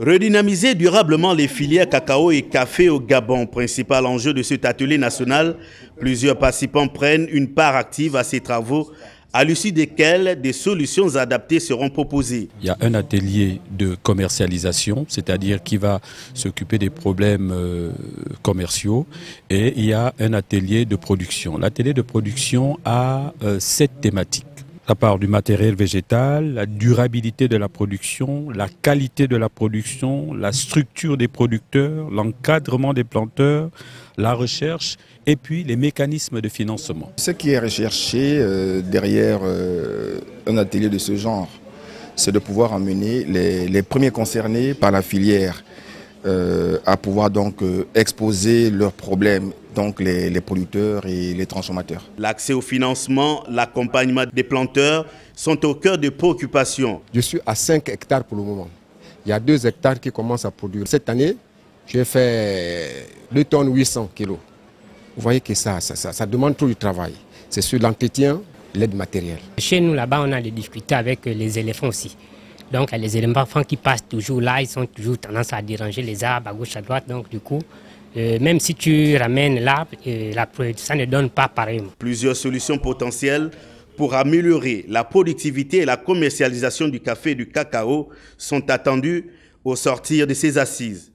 Redynamiser durablement les filières cacao et café au Gabon, principal enjeu de cet atelier national, plusieurs participants prennent une part active à ces travaux, à l'issue desquels des solutions adaptées seront proposées. Il y a un atelier de commercialisation, c'est-à-dire qui va s'occuper des problèmes euh, commerciaux, et il y a un atelier de production. L'atelier de production a euh, sept thématiques. Ça part du matériel végétal, la durabilité de la production, la qualité de la production, la structure des producteurs, l'encadrement des planteurs, la recherche et puis les mécanismes de financement. Ce qui est recherché euh, derrière euh, un atelier de ce genre, c'est de pouvoir amener les premiers concernés par la filière. Euh, à pouvoir donc euh, exposer leurs problèmes, donc les, producteurs et les transformateurs. L'accès au financement, l'accompagnement des planteurs sont au cœur des préoccupations. Je suis à 5 hectares pour le moment. Il y a 2 hectares qui commencent à produire. Cette année, j'ai fait 2 tonnes 800 kilos. Vous voyez que ça, ça, demande tout du travail. C'est sur l'entretien, l'aide matérielle. Chez nous, là-bas, on a des difficultés avec les éléphants aussi. Donc les éléments enfants qui passent toujours là, ils sont toujours tendance à déranger les arbres à gauche, à droite. Donc du coup, euh, même si tu ramènes l'arbre, euh, la, ça ne donne pas pareil. Plusieurs solutions potentielles pour améliorer la productivité et la commercialisation du café et du cacao sont attendues au sortir de ces assises.